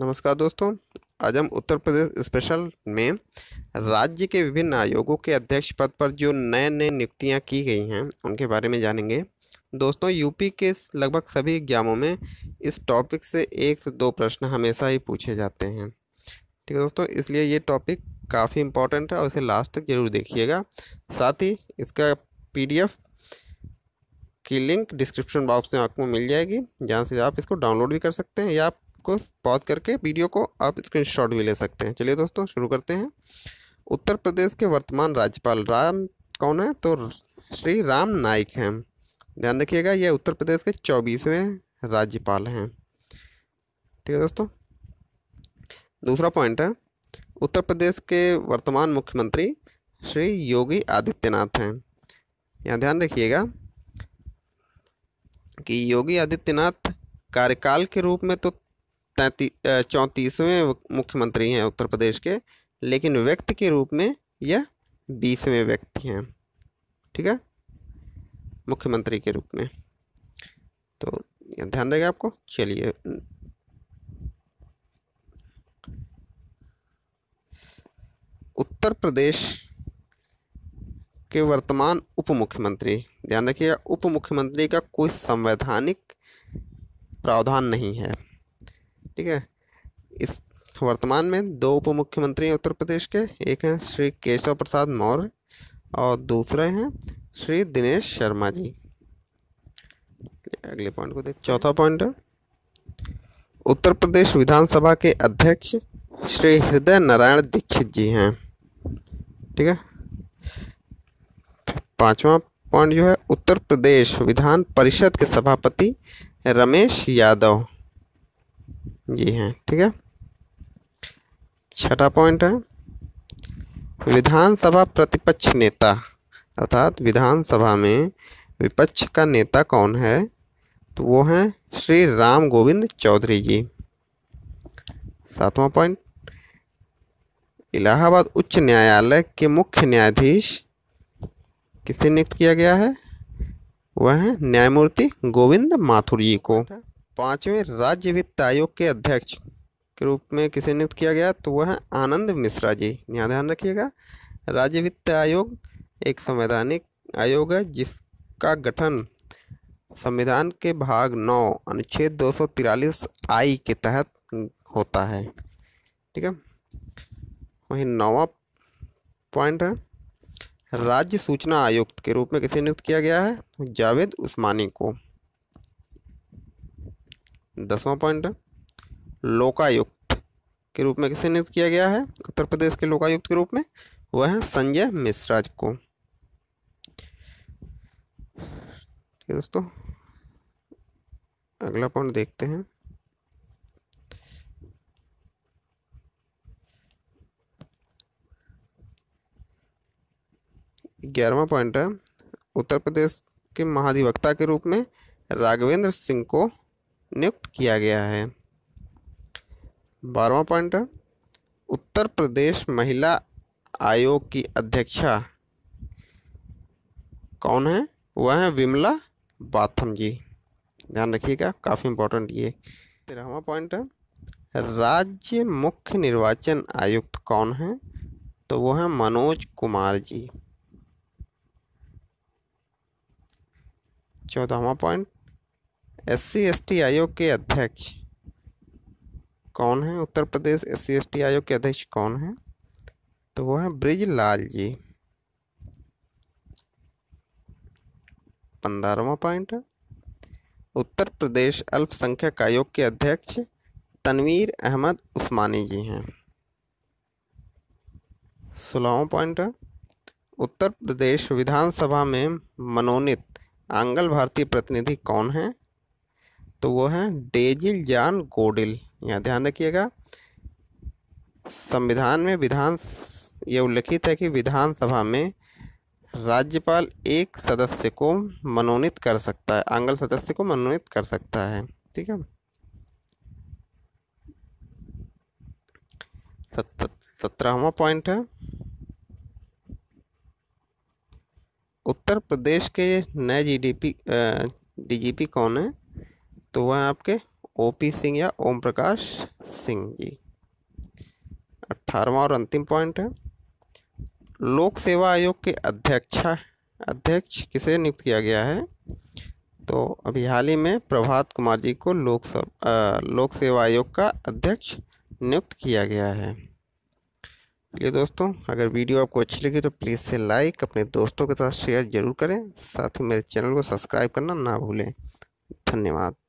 नमस्कार दोस्तों आज हम उत्तर प्रदेश स्पेशल में राज्य के विभिन्न आयोगों के अध्यक्ष पद पर जो नए नए नियुक्तियां की गई हैं उनके बारे में जानेंगे दोस्तों यूपी के लगभग सभी एग्जामों में इस टॉपिक से एक से दो प्रश्न हमेशा ही पूछे जाते हैं ठीक है दोस्तों इसलिए ये टॉपिक काफ़ी इम्पोर्टेंट है और इसे लास्ट तक ज़रूर देखिएगा साथ ही इसका पी की लिंक डिस्क्रिप्शन बॉक्स में आपको मिल जाएगी जहाँ से आप इसको डाउनलोड भी कर सकते हैं या आप इसको पॉज करके वीडियो को आप स्क्रीनशॉट भी ले सकते हैं चलिए दोस्तों शुरू करते हैं उत्तर प्रदेश के वर्तमान राज्यपाल राम कौन है तो श्री राम नाइक हैं ध्यान रखिएगा ये उत्तर प्रदेश के चौबीसवें राज्यपाल हैं ठीक है दोस्तों दूसरा पॉइंट है उत्तर प्रदेश के वर्तमान मुख्यमंत्री श्री योगी आदित्यनाथ हैं यहाँ ध्यान रखिएगा कि योगी आदित्यनाथ कार्यकाल के रूप में तो तैंतीस चौंतीसवें मुख्यमंत्री हैं उत्तर प्रदेश के लेकिन व्यक्ति के रूप में यह बीसवें व्यक्ति हैं ठीक है मुख्यमंत्री के रूप में तो ध्यान रहेगा आपको चलिए उत्तर प्रदेश के वर्तमान उप मुख्यमंत्री ध्यान रखिएगा उप मुख्यमंत्री का कोई संवैधानिक प्रावधान नहीं है ठीक है इस वर्तमान में दो उप मुख्यमंत्री हैं उत्तर प्रदेश के एक हैं श्री केशव प्रसाद मौर्य और दूसरे हैं श्री दिनेश शर्मा जी अगले पॉइंट को देख चौथा पॉइंट उत्तर प्रदेश विधानसभा के अध्यक्ष श्री हृदय नारायण दीक्षित जी हैं ठीक है पांचवा पॉइंट जो है उत्तर प्रदेश विधान परिषद के सभापति रमेश यादव ये हैं हाँ, ठीक है छठा पॉइंट है विधानसभा प्रतिपक्ष नेता अर्थात विधानसभा में विपक्ष का नेता कौन है तो वो हैं श्री राम गोविंद चौधरी जी सातवां पॉइंट इलाहाबाद उच्च न्यायालय के मुख्य न्यायाधीश किसे नियुक्त किया गया है वह है न्यायमूर्ति गोविंद माथुर जी को पाँचवें राज्य वित्त आयोग के अध्यक्ष के रूप में किसे नियुक्त किया गया तो वह है आनंद मिश्रा जी यहाँ ध्यान रखिएगा राज्य वित्त आयोग एक संवैधानिक आयोग है जिसका गठन संविधान के भाग नौ अनुच्छेद दो सौ तिरालीस आई के तहत होता है ठीक है वहीं नौवा पॉइंट है राज्य सूचना आयुक्त के रूप में किसे नियुक्त किया गया है तो जावेद उस्मानी को दसवां पॉइंट है लोकायुक्त के रूप में किसे नियुक्त किया गया है उत्तर प्रदेश के लोकायुक्त के रूप में वह है संजय मिश्रा को ठीक है दोस्तों अगला पॉइंट देखते हैं ग्यारहवा पॉइंट है उत्तर प्रदेश के महाधिवक्ता के रूप में राघवेंद्र सिंह को नियुक्त किया गया है बारवा पॉइंट उत्तर प्रदेश महिला आयोग की अध्यक्षा कौन है वह है विमला बाथम जी ध्यान रखिएगा काफ़ी इंपॉर्टेंट ये तेरहवा पॉइंट है राज्य मुख्य निर्वाचन आयुक्त कौन है तो वो है मनोज कुमार जी चौदहवा point S C S T आयोग के अध्यक्ष कौन है Uttar Pradesh S C S T आयोग के अध्यक्ष कौन है तो वो है ब्रिजलाल जी पंद्रहवा पॉइंट उत्तर प्रदेश अल्पसंख्यक आयोग के अध्यक्ष तनवीर अहमद उस्मानी जी हैं सोलहवा पॉइंट उत्तर प्रदेश विधानसभा में मनोनीत आंगल भारतीय प्रतिनिधि कौन हैं तो वो है डेजिल जान गोडिल यहाँ ध्यान रखिएगा संविधान में विधान ये उल्लेखित है कि विधानसभा में राज्यपाल एक सदस्य को मनोनीत कर सकता है आंगल सदस्य को मनोनीत कर सकता है ठीक है सत्रहवा पॉइंट है उत्तर प्रदेश के नए जीडीपी डीजीपी कौन है तो वह आपके ओपी सिंह या ओम प्रकाश सिंह जी अट्ठारवा और अंतिम पॉइंट है लोक सेवा आयोग के अध्यक्ष अध्यक्ष किसे नियुक्त किया गया है तो अभी हाल ही में प्रभात कुमार जी को लोक लोक सेवा आयोग का अध्यक्ष नियुक्त किया गया है चलिए दोस्तों अगर वीडियो आपको अच्छी लगी तो प्लीज़ से लाइक अपने दोस्तों के साथ शेयर जरूर करें साथ ही मेरे चैनल को सब्सक्राइब करना ना भूलें धन्यवाद